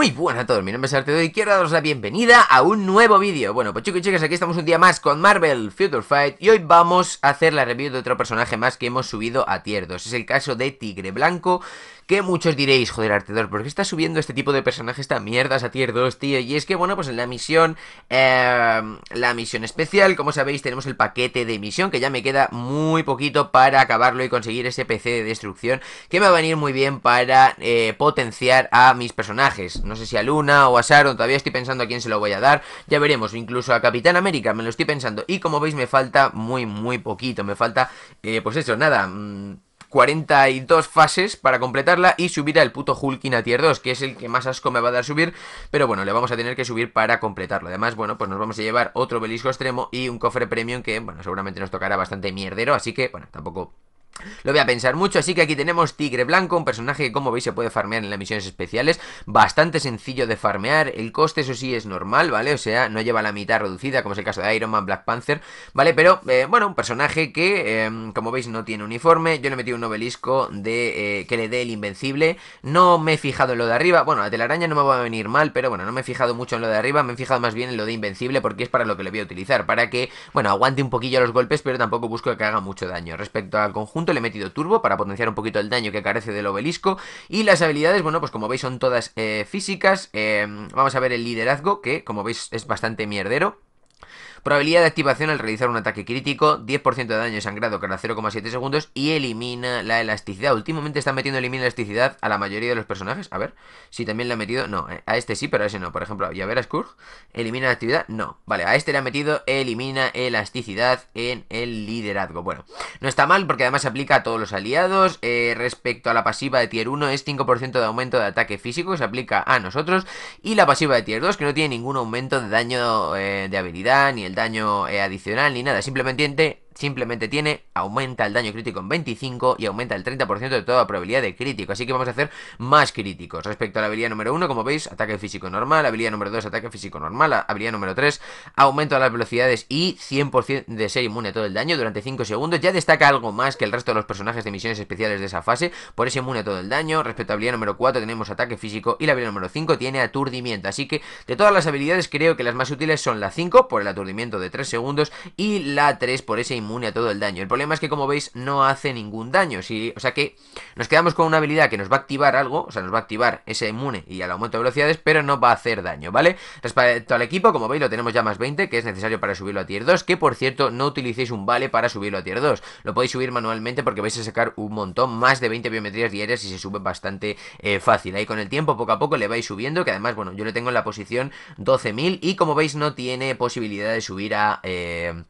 Muy buenas a todos, mi nombre es Artedo y quiero daros la bienvenida a un nuevo vídeo Bueno, pues chicos y chicas, aquí estamos un día más con Marvel Future Fight Y hoy vamos a hacer la review de otro personaje más que hemos subido a tier Es el caso de Tigre Blanco que muchos diréis, joder, Artedor, ¿por qué está subiendo este tipo de personajes tan mierdas a tier 2, tío? Y es que, bueno, pues en la misión, em, la misión especial, como sabéis, tenemos el paquete de misión, que ya me queda muy poquito para acabarlo y conseguir ese PC de destrucción, que me va a venir muy bien para eh, potenciar a mis personajes. No sé si a Luna o a Sharon, todavía estoy pensando a quién se lo voy a dar, ya veremos, incluso a Capitán América, me lo estoy pensando. Y como veis, me falta muy, muy poquito, me falta, eh, pues eso, nada... Mm, 42 fases para completarla y subir al puto Hulkin a tier 2, que es el que más asco me va a dar subir, pero bueno, le vamos a tener que subir para completarlo. Además, bueno, pues nos vamos a llevar otro belisco extremo y un cofre premium que, bueno, seguramente nos tocará bastante mierdero, así que, bueno, tampoco lo voy a pensar mucho, así que aquí tenemos Tigre Blanco, un personaje que como veis se puede farmear en las misiones especiales, bastante sencillo de farmear, el coste eso sí es normal, ¿vale? O sea, no lleva la mitad reducida, como es el caso de Iron Man, Black Panther, ¿vale? Pero, eh, bueno, un personaje que, em, como veis, no tiene uniforme, yo le metí un obelisco de eh, que le dé el invencible, no me he fijado en lo de arriba, bueno, la telaraña no me va a venir mal, pero bueno, no me he fijado mucho en lo de arriba, me he fijado más bien en lo de invencible porque es para lo que le voy a utilizar, para que, bueno, aguante un poquillo los golpes, pero tampoco busco que haga mucho daño. Respecto al conjunto le he metido turbo para potenciar un poquito el daño que carece del obelisco. Y las habilidades, bueno, pues como veis son todas eh, físicas. Eh, vamos a ver el liderazgo, que como veis es bastante mierdero. Probabilidad de activación al realizar un ataque crítico, 10% de daño sangrado cada 0,7 segundos y elimina la elasticidad. Últimamente están metiendo elimina elasticidad a la mayoría de los personajes. A ver si también le ha metido. No, eh, a este sí, pero a ese no. Por ejemplo, ya a elimina la actividad. No, vale, a este le ha metido elimina elasticidad en el liderazgo. Bueno, no está mal porque además se aplica a todos los aliados. Eh, respecto a la pasiva de tier 1 es 5% de aumento de ataque físico que se aplica a nosotros y la pasiva de tier 2 que no tiene ningún aumento de daño eh, de habilidad ni el el daño eh, adicional ni nada, simplemente simplemente tiene, aumenta el daño crítico en 25 y aumenta el 30% de toda probabilidad de crítico. Así que vamos a hacer más críticos. Respecto a la habilidad número 1, como veis, ataque físico normal, habilidad número 2, ataque físico normal, habilidad número 3, aumento de las velocidades y 100% de ser inmune a todo el daño durante 5 segundos. Ya destaca algo más que el resto de los personajes de misiones especiales de esa fase, por ese inmune a todo el daño. Respecto a la habilidad número 4 tenemos ataque físico y la habilidad número 5 tiene aturdimiento. Así que de todas las habilidades creo que las más útiles son la 5 por el aturdimiento de 3 segundos y la 3 por ese inmune a todo el daño. El problema es que, como veis, no hace ningún daño. Si, o sea que nos quedamos con una habilidad que nos va a activar algo, o sea, nos va a activar ese inmune y al aumento de velocidades, pero no va a hacer daño, ¿vale? Respecto al equipo, como veis, lo tenemos ya más 20, que es necesario para subirlo a tier 2, que por cierto, no utilicéis un vale para subirlo a tier 2. Lo podéis subir manualmente porque vais a sacar un montón, más de 20 biometrías diarias y se sube bastante eh, fácil. Ahí con el tiempo, poco a poco, le vais subiendo, que además, bueno, yo le tengo en la posición 12.000 y como veis no tiene posibilidad de subir a... Eh,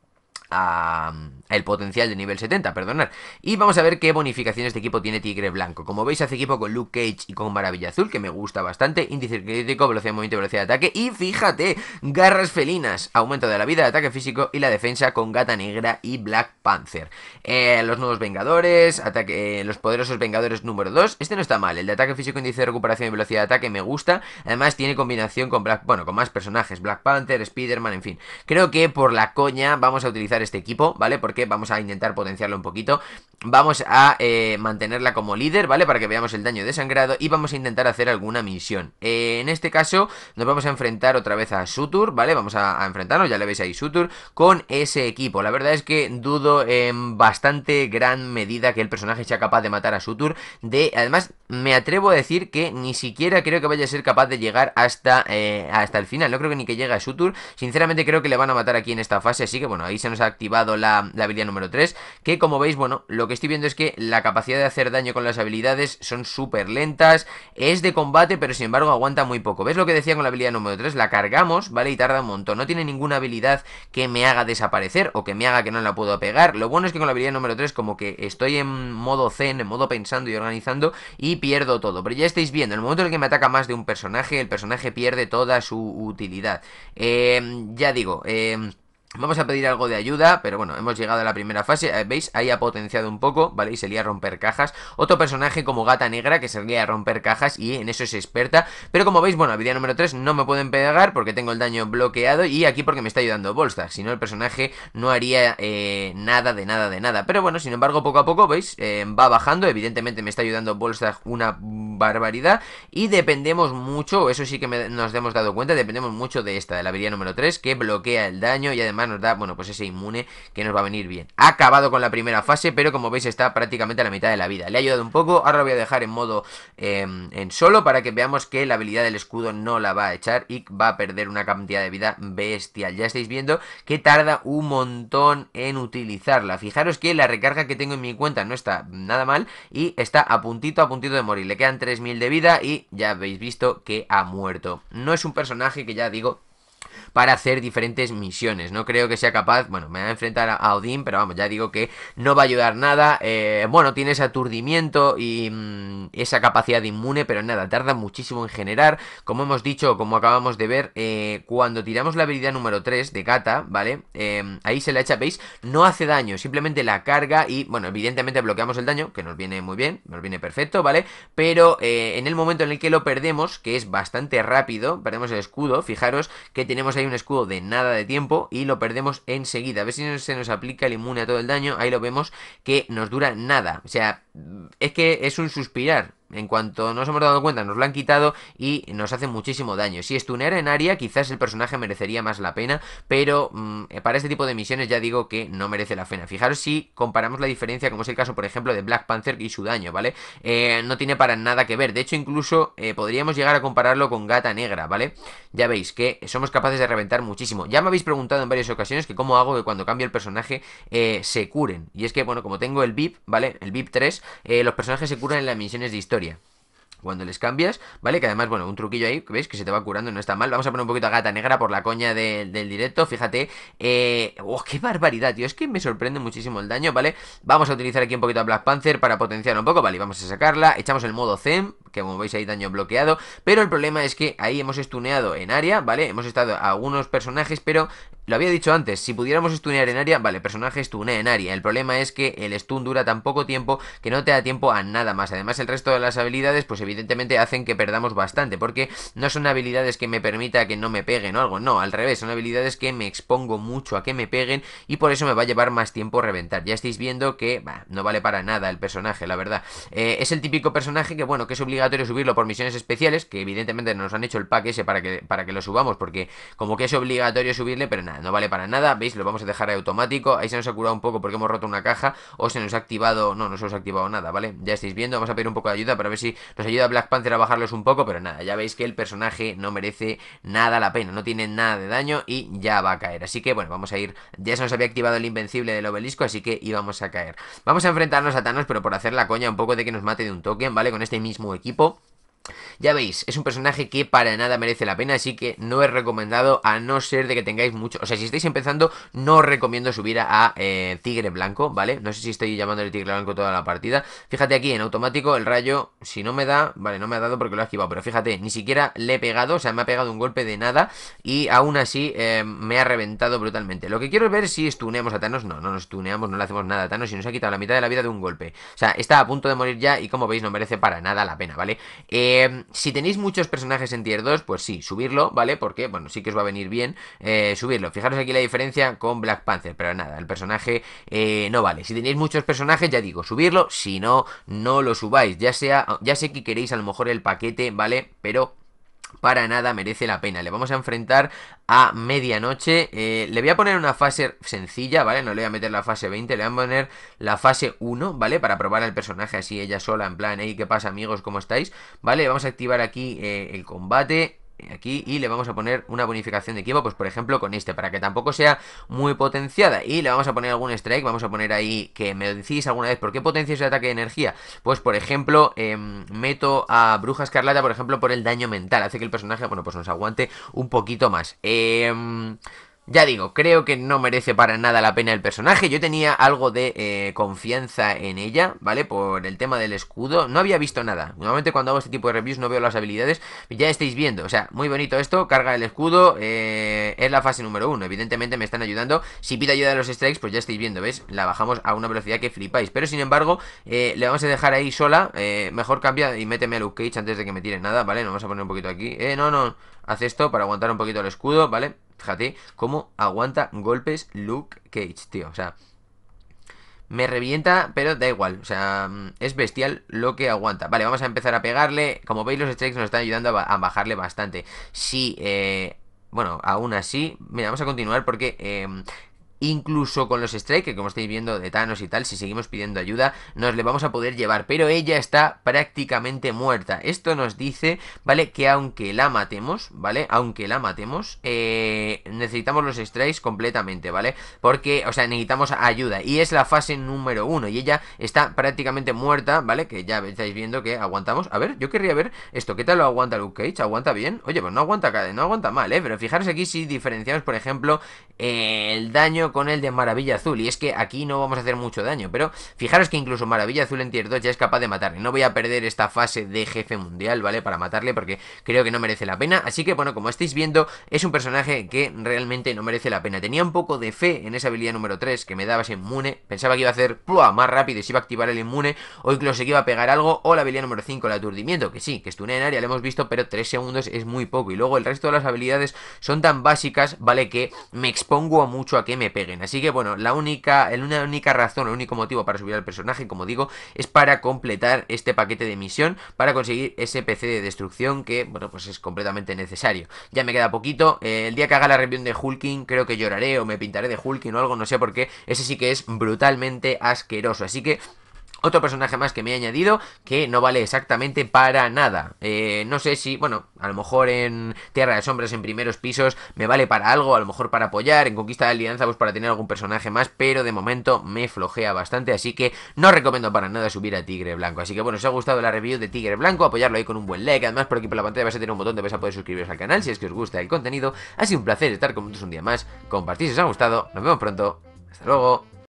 a, el potencial de nivel 70, perdonad. Y vamos a ver qué bonificaciones de equipo tiene Tigre Blanco. Como veis, hace equipo con Luke Cage y con Maravilla Azul, que me gusta bastante. Índice crítico, velocidad de movimiento, velocidad de ataque. Y fíjate, garras felinas, aumento de la vida, ataque físico y la defensa con Gata Negra y Black Panther. Eh, los nuevos Vengadores, ataque, eh, los poderosos Vengadores número 2. Este no está mal, el de ataque físico, índice de recuperación y velocidad de ataque me gusta. Además, tiene combinación con Black, bueno, con más personajes, Black Panther, Spider-Man, en fin. Creo que por la coña vamos a utilizar este equipo, ¿vale? Porque vamos a intentar potenciarlo un poquito. Vamos a eh, mantenerla como líder, ¿vale? Para que veamos el daño de sangrado y vamos a intentar hacer alguna misión. Eh, en este caso nos vamos a enfrentar otra vez a Sutur, ¿vale? Vamos a, enfrentarnos, ya le veis ahí Sutur, con ese equipo. La verdad es que dudo en bastante gran medida que el personaje sea capaz de matar a Sutur. De, además, me atrevo a decir que ni siquiera creo que vaya a ser capaz de llegar hasta, eh, hasta el final. No creo que ni que llegue a Sutur. Sinceramente creo que le van a matar aquí en esta fase, así que bueno, ahí se nos ha activado la, habilidad número 3, que como veis, bueno, lo que estoy viendo es que la capacidad de hacer daño con las habilidades son súper lentas, es de combate, pero sin embargo aguanta muy poco. ¿Ves lo que decía con la habilidad número 3? La cargamos, ¿vale? Y tarda un montón, no tiene ninguna habilidad que me haga desaparecer o que me haga que no la puedo pegar. Lo bueno es que con la habilidad número 3 como que estoy en modo zen, en modo pensando y organizando y pierdo todo. Pero ya estáis viendo, en el momento en el que me ataca más de un personaje, el personaje pierde toda su utilidad. Eh, ya digo, eh, Vamos a pedir algo de ayuda, pero bueno, hemos llegado a la primera fase, eh, ¿veis? Ahí ha potenciado un poco, ¿vale? Y se a romper cajas. Otro personaje como Gata Negra que se a romper cajas y en eso es experta. Pero como veis, bueno, habilidad número 3 no me pueden pegar porque tengo el daño bloqueado y aquí porque me está ayudando Volstag. Si no, el personaje no haría eh, nada de nada de nada. Pero bueno, sin embargo, poco a poco, ¿veis? Eh, va bajando, evidentemente me está ayudando Volstag una barbaridad y dependemos mucho, eso sí que nos hemos dado cuenta, dependemos mucho de esta, de la habilidad número 3 que bloquea el daño y además nos da, bueno, pues ese inmune que nos va a venir bien. Ha acabado con la primera fase, pero como veis está prácticamente a la mitad de la vida. Le ha ayudado un poco, ahora lo voy a dejar en modo em, en solo para que veamos que la habilidad del escudo no la va a echar y va a perder una cantidad de vida bestial. Ya estáis viendo que tarda un montón en utilizarla. Fijaros que la recarga que tengo en mi cuenta no está nada mal y está a puntito, a puntito de morir. Le quedan 3.000 de vida y ya habéis visto que ha muerto. No es un personaje que ya digo para hacer diferentes misiones. No creo que sea capaz, bueno, me va a enfrentar a, Odin, pero vamos, ya digo que no va a ayudar nada. Eh, bueno, tiene ese aturdimiento y mm, esa capacidad inmune, pero nada, tarda muchísimo en generar. Como hemos dicho, como acabamos de ver, eh, cuando tiramos la habilidad número 3 de Gata, ¿vale? Eh, ahí se la echa, ¿veis? No hace daño, simplemente la carga y, bueno, evidentemente bloqueamos el daño, que nos viene muy bien, nos viene perfecto, ¿vale? Pero en el momento en el que lo perdemos, que es bastante rápido, perdemos el escudo, fijaros que tenemos hay un escudo de nada de tiempo y lo perdemos enseguida. A ver si se nos aplica el inmune a todo el daño. Ahí lo vemos que nos dura nada. O sea, es que es un suspirar en cuanto nos hemos dado cuenta nos lo han quitado y nos hace muchísimo daño. Si tunera en área quizás el personaje merecería más la pena, pero mm, para este tipo de misiones ya digo que no merece la pena. Fijaros si comparamos la diferencia como es el caso por ejemplo de Black Panther y su daño, ¿vale? Eh, no tiene para nada que ver, de hecho incluso eh, podríamos llegar a compararlo con Gata Negra, ¿vale? Ya veis que somos capaces de reventar muchísimo. Ya me habéis preguntado en varias ocasiones que cómo hago que cuando cambio el personaje eh, se curen. Y es que, bueno, como tengo el VIP, ¿vale? El VIP 3, los personajes se curan en las misiones de historia cuando les cambias, ¿vale? Que además, bueno, un truquillo ahí, ¿veis? Que se te va curando, no está mal. Vamos a poner un poquito a gata negra por la coña del directo, fíjate. Eh, ¡Oh, qué barbaridad, tío! Es que me sorprende muchísimo el daño, ¿vale? Vamos a utilizar aquí un poquito a Black Panther para potenciar un poco, ¿vale? Vamos a sacarla, echamos el modo Zen, que como veis ahí daño bloqueado, pero el problema es que ahí hemos estuneado en área, ¿vale? Hemos estado a algunos personajes, pero lo había dicho antes, si pudiéramos stunear en área, vale, personaje stunea en área. El problema es que el stun dura tan poco tiempo que no te da tiempo a nada más. Además, el resto de las habilidades, pues evidentemente hacen que perdamos bastante, porque no son habilidades que me permita que no me peguen o algo, no, al revés, son habilidades que me expongo mucho a que me peguen y por eso me va a llevar más tiempo reventar. Ya estáis viendo que, no vale para nada el personaje, la verdad. Eh, es el típico personaje que, bueno, que es obligatorio subirlo por misiones especiales, que evidentemente nos han hecho el pack ese para que, para que lo subamos, porque como que es obligatorio subirle, pero no vale para nada, veis, lo vamos a dejar automático, ahí se nos ha curado un poco porque hemos roto una caja o se nos ha activado, no, no se nos ha activado nada, ¿vale? Ya estáis viendo, vamos a pedir un poco de ayuda para ver si nos ayuda Black Panther a bajarlos un poco, pero nada, ya veis que el personaje no merece nada la pena, no tiene nada de daño y ya va a caer, así que bueno, vamos a ir, ya se nos había activado el invencible del obelisco, así que íbamos a caer. Vamos a enfrentarnos a Thanos, pero por hacer la coña un poco de que nos mate de un token, ¿vale? Con este mismo equipo ya veis, es un personaje que para nada merece la pena, así que no es recomendado a no ser de que tengáis mucho... O sea, si estáis empezando, no os recomiendo subir a, eh, Tigre Blanco, ¿vale? No sé si estoy llamando el Tigre Blanco toda la partida. Fíjate aquí, en automático, el rayo, si no me da... Vale, no me ha dado porque lo he esquivado, pero fíjate, ni siquiera le he pegado, o sea, me ha pegado un golpe de nada y aún así eh, me ha reventado brutalmente. Lo que quiero ver es si estuneamos a Thanos. No, no nos tuneamos, no le hacemos nada a Thanos y nos ha quitado la mitad de la vida de un golpe. O sea, está a punto de morir ya y como veis no merece para nada la pena, ¿vale? Eh Em, si tenéis muchos personajes en tier 2, pues sí, subirlo, ¿vale? Porque, bueno, sí que os va a venir bien eh, subirlo. Fijaros aquí la diferencia con Black Panther, pero nada, el personaje eh, no vale. Si tenéis muchos personajes, ya digo, subirlo, si no, no lo subáis. Ya sea, ya sé que queréis a lo mejor el paquete, ¿vale? Pero para nada merece la pena. Le vamos a enfrentar a medianoche. Eh, le voy a poner una fase sencilla, ¿vale? No le voy a meter la fase 20, le voy a poner la fase 1, ¿vale? Para probar al personaje así ella sola, en plan, hey, ¿qué pasa amigos? ¿Cómo estáis? ¿Vale? Vamos a activar aquí eh, el combate aquí y le vamos a poner una bonificación de equipo, pues por ejemplo con este, para que tampoco sea muy potenciada. Y le vamos a poner algún strike, vamos a poner ahí que me decís alguna vez, ¿por qué potencia ese ataque de energía? Pues por ejemplo, em, meto a Bruja Escarlata, por ejemplo, por el daño mental, hace que el personaje, bueno, pues nos aguante un poquito más. Eh... Ya digo, creo que no merece para nada la pena el personaje. Yo tenía algo de eh, confianza en ella, ¿vale? Por el tema del escudo. No había visto nada. Normalmente cuando hago este tipo de reviews no veo las habilidades. Ya estáis viendo. O sea, muy bonito esto. Carga el escudo. Eh, es la fase número uno. Evidentemente me están ayudando. Si pide ayuda a los strikes, pues ya estáis viendo, ¿ves? La bajamos a una velocidad que flipáis. Pero sin embargo, eh, le vamos a dejar ahí sola. mejor cambia y méteme a Luke Cage antes de que me tire nada, ¿vale? Nos vamos a poner un poquito aquí. Eh, no, no. Haz esto para aguantar un poquito el escudo, ¿vale? Fíjate cómo aguanta golpes Luke Cage, tío. O sea, me revienta, pero da igual. O sea, mm, es bestial lo que aguanta. Vale, vamos a empezar a pegarle. Como veis, los strikes nos están ayudando a, bajarle bastante. Sí, eh, bueno, aún así, mira, vamos a continuar porque em, incluso con los Strike, que como estáis viendo de Thanos y tal, si seguimos pidiendo ayuda, nos le vamos a poder llevar, pero ella está prácticamente muerta. Esto nos dice, ¿vale? Que aunque la matemos, ¿vale? Aunque la matemos, eh, necesitamos los Strikes completamente, ¿vale? Porque, o sea, necesitamos ayuda, y es la fase número uno, y ella está prácticamente muerta, ¿vale? Que ya estáis viendo que aguantamos. A ver, yo querría ver esto, ¿qué tal lo aguanta Luke Cage? ¿Aguanta bien? Oye, pues no aguanta, no aguanta mal, ¿eh? Pero fijaros aquí si diferenciamos, por ejemplo, el daño con el de Maravilla Azul. Y es que aquí no vamos a hacer mucho daño, pero fijaros que incluso Maravilla Azul en tier 2 ya es capaz de matarle. No voy a perder esta fase de jefe mundial, ¿vale? Para matarle porque creo que no merece la pena. Así que bueno, como estáis viendo, es un personaje que realmente no merece la pena. Tenía un poco de fe en esa habilidad número 3 que me daba ese inmune. Pensaba que iba a hacer ¡plua! más rápido y se iba a activar el inmune o incluso que iba a pegar algo. O la habilidad número 5, el aturdimiento, que sí, que tune en área, lo hemos visto, pero 3 segundos es muy poco. Y luego el resto de las habilidades son tan básicas, ¿vale? Que me expongo mucho a que me pegue. Así que bueno, la única, la única razón, el único motivo para subir al personaje, como digo, es para completar este paquete de misión, para conseguir ese PC de destrucción que, bueno, pues es completamente necesario. Ya me queda poquito, eh, el día que haga la reunión de Hulking creo que lloraré o me pintaré de Hulking o algo, no sé por qué, ese sí que es brutalmente asqueroso. Así que otro personaje más que me he añadido que no vale exactamente para nada. Eh, no sé si, bueno, a lo mejor en Tierra de Sombras, en primeros pisos, me vale para algo, a lo mejor para apoyar, en Conquista de Alianza, pues para tener algún personaje más, pero de momento me flojea bastante, así que no recomiendo para nada subir a Tigre Blanco. Así que bueno, si os ha gustado la review de Tigre Blanco, apoyarlo ahí con un buen like. Además, por aquí por la pantalla vais a tener un botón de vais a poder suscribiros al canal si es que os gusta el contenido. Ha sido un placer estar con vosotros un día más. Compartid si os ha gustado. Nos vemos pronto. Hasta luego.